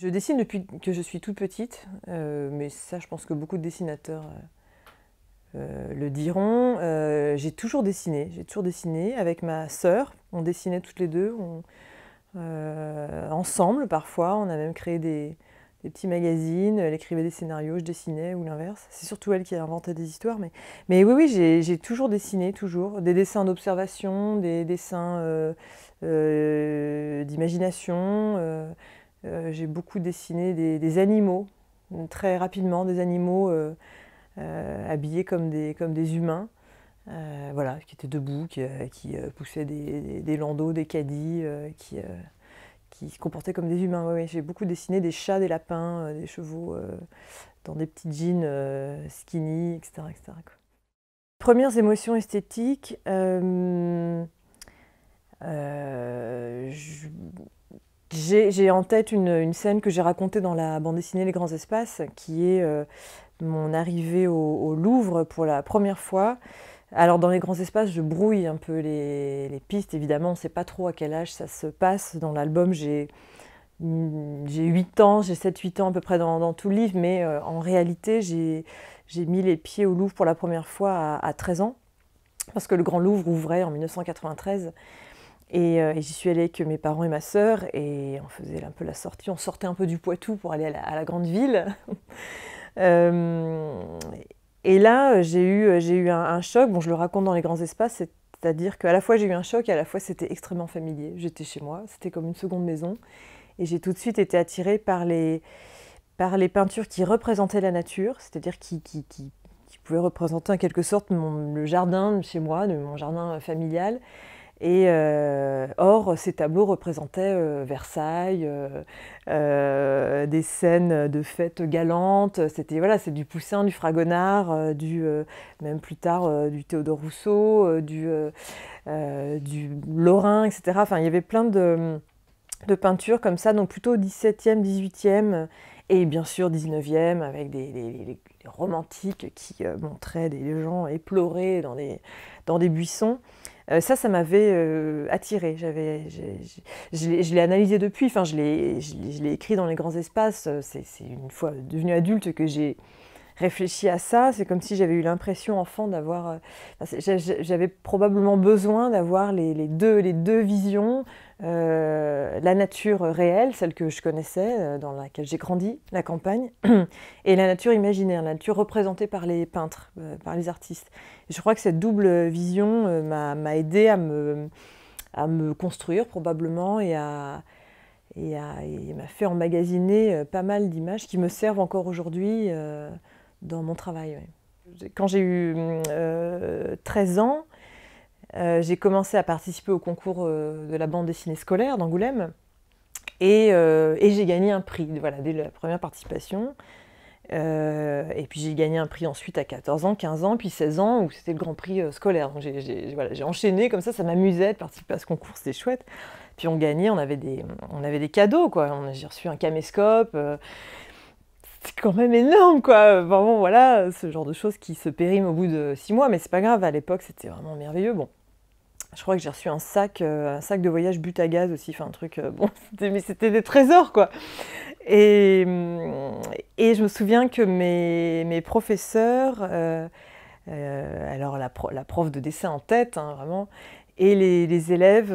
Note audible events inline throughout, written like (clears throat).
Je dessine depuis que je suis toute petite, euh, mais ça, je pense que beaucoup de dessinateurs euh, euh, le diront. j'ai toujours dessiné, j'ai toujours dessiné avec ma sœur. On dessinait toutes les deux, ensemble parfois. On a même créé des, petits magazines. Elle écrivait des scénarios, je dessinais ou l'inverse. C'est surtout elle qui a inventé des histoires, mais, mais oui, oui, j'ai toujours dessiné, toujours des dessins d'observation, des dessins d'imagination euh, j'ai beaucoup dessiné des, animaux, très rapidement, des animaux euh, euh, habillés comme des, comme des humains, voilà, qui étaient debout, qui, poussaient des, des, des, landaux, des caddies, qui, qui, se comportaient comme des humains. J'ai beaucoup dessiné des chats, des lapins, des chevaux dans des petits jeans skinny, etc. etc. Premières émotions esthétiques, je j'ai en tête une, scène que j'ai racontée dans la bande dessinée Les Grands Espaces, qui est euh, mon arrivée au, Louvre pour la première fois. Alors dans les grands espaces, je brouille un peu les, pistes. Évidemment, on ne sait pas trop à quel âge ça se passe. Dans l'album, j'ai 8 mm, ans, j'ai 7-8 ans à peu près dans, tout le livre, mais euh, en réalité, j'ai mis les pieds au Louvre pour la première fois à, à 13 ans, parce que le Grand Louvre ouvrait en 1993. Euh, et, j'y suis allée avec mes parents et ma sœur, et on faisait un peu la sortie, on sortait un peu du Poitou pour aller à la, grande ville. (laughs) Euh, et là, j'ai eu, j'ai eu un, choc, bon je le raconte dans les grands espaces, c'est-à-dire qu'à la fois j'ai eu un choc et à la fois c'était extrêmement familier. J'étais chez moi, c'était comme une seconde maison, et j'ai tout de suite été attirée par les, par les peintures qui représentaient la nature, c'est-à-dire qui, qui, qui, pouvaient représenter en quelque sorte le jardin de chez moi, de mon jardin familial. Et euh, or, ces tableaux représentaient euh, Versailles, euh, des scènes de fêtes galantes. C'était voilà, c'est du Poussin, du Fragonard, du même plus tard du Théodore Rousseau, du, Lorrain, etc. Enfin, il y avait plein de, peintures comme ça, donc plutôt 17e, 18e et bien sûr 19e avec des, romantiques qui montraient des gens éplorés dans dans des buissons. Euh, ça, ça m'avait euh, attiré. J'avais, je l'ai analysé depuis. Enfin, je l'ai écrit dans les grands espaces. Euh, c'est une fois devenu adulte que j'ai réfléchi à ça, c'est comme si j'avais eu l'impression enfant d'avoir, euh, j'avais probablement besoin d'avoir les, deux, les deux visions, euh, la nature réelle, celle que je connaissais, euh, dans laquelle j'ai grandi, la campagne, (clears throat) et la nature imaginaire, la nature représentée par les peintres, par les artistes. je crois que cette double vision m'a aidé à me, à me construire probablement et à et, m'a fait emmagasiner pas mal d'images qui me servent encore aujourd'hui dans mon travail. Quand j'ai eu 13 euh, ans, euh, j'ai commencé à participer au concours euh, de la bande dessinée scolaire d'Angoulême et, j'ai gagné un prix voilà, dès la première participation. et puis j'ai gagné un prix ensuite à 14 ans, 15 ans, puis 16 ans, où c'était le grand prix scolaire. j'ai voilà, enchaîné comme ça, ça m'amusait de participer à ce concours, c'était chouette. Puis on gagnait, on avait des, on avait des cadeaux, quoi. J'ai reçu un caméscope c'est quand même énorme, quoi. Vraiment, voilà, ce genre de choses qui se périment au bout de six mois, mais c'est pas grave. À l'époque, c'était vraiment merveilleux. Bon, je crois que j'ai reçu un sac, euh, un sac de voyage but à gaz aussi, enfin un truc, euh, (laughs) mais c'était des trésors quoi. Et, euh, je me souviens que mes, professeurs, alors la, la, prof de dessin en tête, hein, vraiment, et les élèves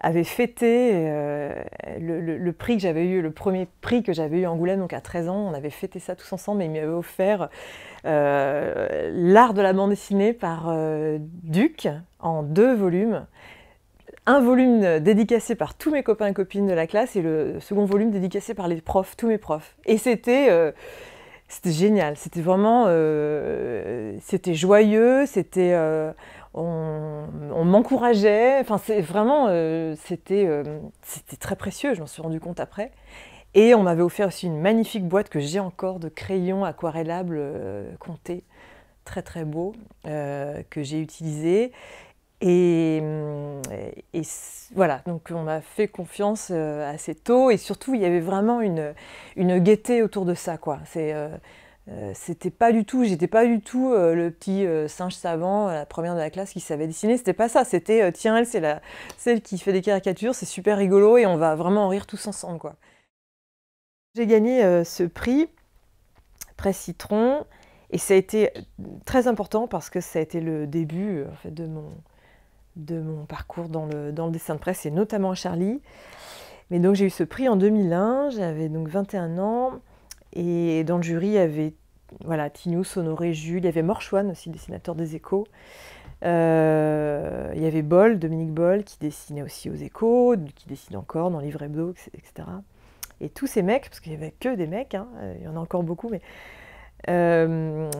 avaient fêté le prix que j'avais eu, le premier prix que j'avais eu à Angoulême, donc à 13 ans, on avait fêté ça tous ensemble et il m'avait offert euh, L'art de la bande dessinée par euh, Duc en deux volumes. Un volume dédicacé par tous mes copains et copines de la classe et le second volume dédicacé par les profs, tous mes profs. Et c'était. Euh, c'était génial, c'était vraiment, c'était joyeux, c'était, on, m'encourageait. Enfin, c'est vraiment, euh, c'était, euh, c'était très précieux. Je m'en suis rendu compte après. Et on m'avait offert aussi une magnifique boîte que j'ai encore de crayons aquarellables euh, compté, très très beaux, que j'ai utilisé. Et, voilà, donc on m'a fait confiance assez tôt et surtout il y avait vraiment une, une gaieté autour de ça. quoi. C'est euh, c'était pas du tout, j'étais pas du tout euh, le petit euh, singe savant, la première de la classe qui savait dessiner, c'était pas ça, c'était tiens elle c'est la celle qui fait des caricatures, c'est super rigolo et on va vraiment en rire tous ensemble quoi. J'ai gagné ce prix Presse Citron et ça a été très important parce que ça a été le début de, mon, de mon parcours dans le, dans le dessin de presse et notamment à Charlie. Mais donc j'ai eu ce prix en 2001, j'avais donc 21 ans. Et dans le jury, il y avait voilà, Tinus, Honoré, Jules, il y avait Morchouane aussi, dessinateur des échos. Euh, il y avait Boll, Dominique Boll, qui dessinait aussi aux échos, qui dessine encore dans Livre Hebdo, etc. Et tous ces mecs, parce qu'il n'y avait que des mecs, hein, euh, il y en a encore beaucoup, mais euh,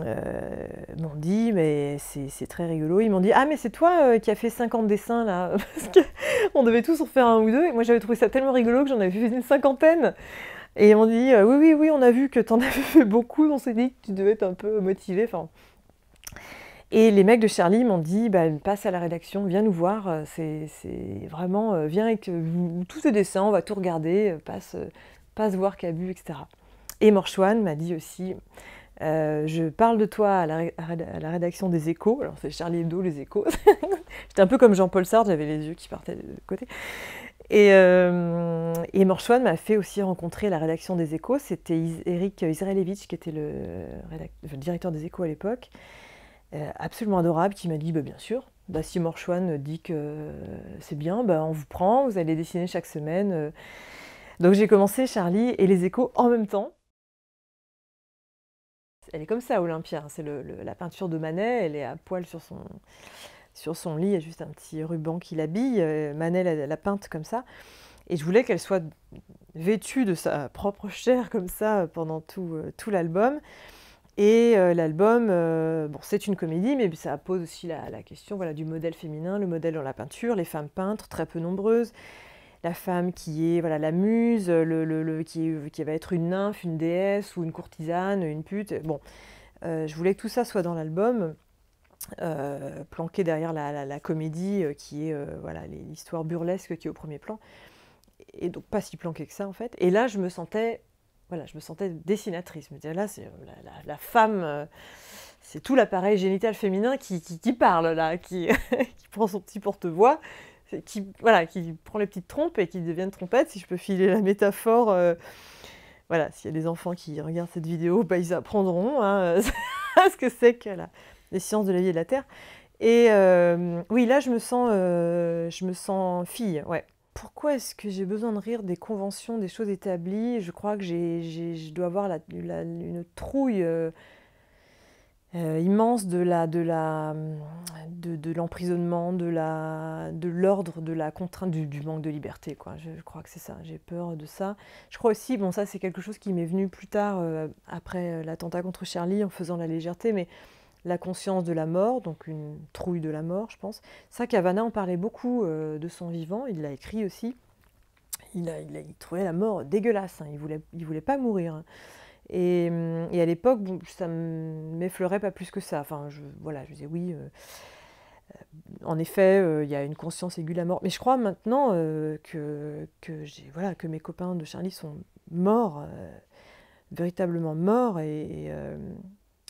m'ont dit, mais c'est très rigolo. Ils m'ont dit, ah, mais c'est toi qui as fait 50 dessins là, (laughs) parce qu'on devait tous en faire un ou deux. Et moi, j'avais trouvé ça tellement rigolo que j'en avais fait une cinquantaine. Et on dit euh, oui, oui, oui, on a vu que en (laughs) avais fait beaucoup, on s'est dit que tu devais être un peu motivé. Enfin, et les mecs de Charlie m'ont dit bah, passe à la rédaction, viens nous voir, euh, c'est vraiment, euh, viens avec tous tes dessins, on va tout regarder, passe, passe voir Cabu, etc. Et Morchouane m'a dit aussi je parle de toi à la, à la rédaction des Échos. Alors c'est Charlie Hebdo, les Échos. (laughs) J'étais un peu comme Jean-Paul Sartre, j'avais les yeux qui partaient de côté. Et, euh, m'a fait aussi rencontrer la rédaction des Échos. C'était Eric Israelevitch, qui était le, directeur des Échos à l'époque, euh, absolument adorable, qui m'a dit bah, Bien sûr, bah, si Morchouane dit que c'est bien, bah, on vous prend, vous allez dessiner chaque semaine. Euh. Donc j'ai commencé Charlie et les Échos en même temps. Elle est comme ça, Olympia. Hein. C'est la peinture de Manet, elle est à poil sur son, sur son lit, il y a juste un petit ruban qui l'habille. Euh, Manel elle, la peinte comme ça. Et je voulais qu'elle soit vêtue de sa propre chair (laughs) comme ça pendant tout, euh, tout l'album. Et euh, l'album, bon, c'est une comédie, mais ça pose aussi la, la, question voilà, du modèle féminin, le modèle dans la peinture, les femmes peintres, très peu nombreuses, la femme qui est voilà, la muse, le, le, qui, qui, va être une nymphe, une déesse ou une courtisane, une pute. Bon, je voulais que tout ça soit dans l'album. Euh, planqué derrière la, comédie euh, qui est euh, voilà l'histoire burlesque qui est au premier plan et donc pas si planqué que ça en fait et là je me sentais voilà je me sentais dessinatrice me là c'est la, femme c'est tout l'appareil génital féminin qui, qui, parle là qui, (laughs) qui, prend son petit porte-voix qui voilà qui prend les petites trompes et qui deviennent trompette si je peux filer la métaphore voilà s'il y a des enfants qui regardent cette vidéo bah, ils apprendront hein, (laughs) ce que c'est que là les sciences de la vie et de la terre. Et euh, oui, là, je me sens, euh, je me sens fille, ouais. Pourquoi est-ce que j'ai besoin de rire des conventions, des choses établies Je crois que j'ai, je dois avoir la, une trouille euh, immense de la, de la, de, de l'emprisonnement, de la, de l'ordre, de la contrainte, du, manque de liberté, quoi. je crois que c'est ça. J'ai peur de ça. Je crois aussi, bon, ça, c'est quelque chose qui m'est venu plus tard après l'attentat contre Charlie, en faisant la légèreté, mais la conscience de la mort, donc une trouille de la mort, je pense. Ça, Cavana en parlait beaucoup euh, de son vivant, il l'a écrit aussi. Il, trouvait la mort dégueulasse, hein. il ne voulait, pas mourir. Hein. Hum, et, à l'époque, ça ne m'effleurait pas plus que ça. Enfin, je, voilà, je disais oui. Euh, euh, en effet, il y a une conscience aiguë de la mort. Mais je crois maintenant que, que mes copains de Charlie sont morts, véritablement morts, et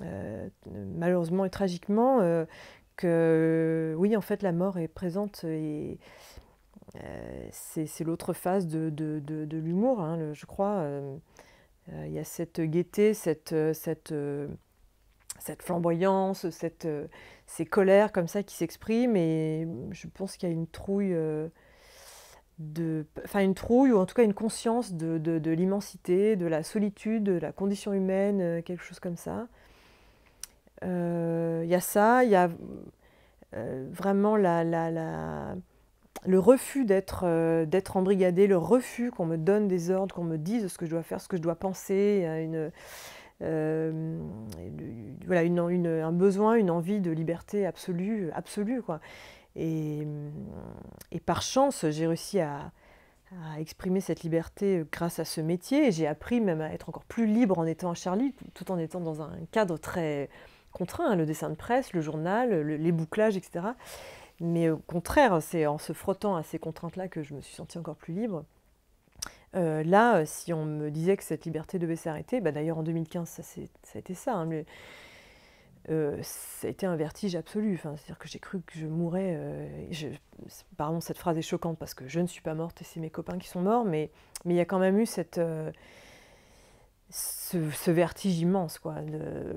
euh, malheureusement et tragiquement, euh, que oui, en fait, la mort est présente et euh, c'est l'autre phase de, l'humour, hein, je crois. Il y a cette gaieté, cette, flamboyance, ces colères comme ça qui s'expriment. Et je pense qu'il y a une trouille, enfin une trouille ou en tout cas une conscience de l'immensité, de la solitude, de la condition humaine, quelque chose comme ça. Euh, il y a ça, il y a euh, vraiment la, le refus d'être euh, d'être embrigadé, le refus qu'on me donne des ordres, qu'on me dise ce que je dois faire, ce que je dois penser, voilà, une, un besoin, une envie de liberté absolue, absolue quoi. Et, par chance, j'ai réussi à, à, exprimer cette liberté grâce à ce métier. J'ai appris même à être encore plus libre en étant à Charlie, tout en étant dans un cadre très contraint, hein, le dessin de presse, le journal, les bouclages, etc. Mais au contraire, c'est en se frottant à ces contraintes-là que je me suis sentie encore plus libre. Euh, là, euh, si on me disait que cette liberté devait s'arrêter, bah, d'ailleurs en 2015, ça, a été ça. Hein, mais, euh, ça a été un vertige absolu. Enfin, C'est-à-dire que j'ai cru que je mourrais. Euh, je, pardon, cette phrase est choquante parce que je ne suis pas morte et c'est mes copains qui sont morts, mais il y a quand même eu cette, ce, vertige immense. Quoi, de,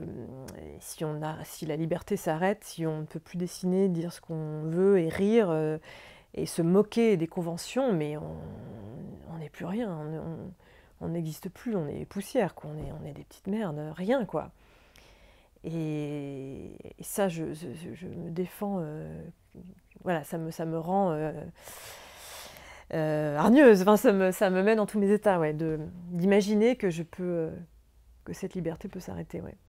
si, on a, si la liberté s'arrête, si on ne peut plus dessiner, dire ce qu'on veut et rire euh, et se moquer des conventions, mais on n'est plus rien, on n'existe plus, on est poussière, on, est, des petites merdes, rien quoi. Et, ça, je, me défends, euh, voilà, ça me, ça me rend... Euh, euh, hargneuse. ça, me, ça mène dans tous mes états, ouais, d'imaginer que je peux, euh, que cette liberté peut s'arrêter. Ouais.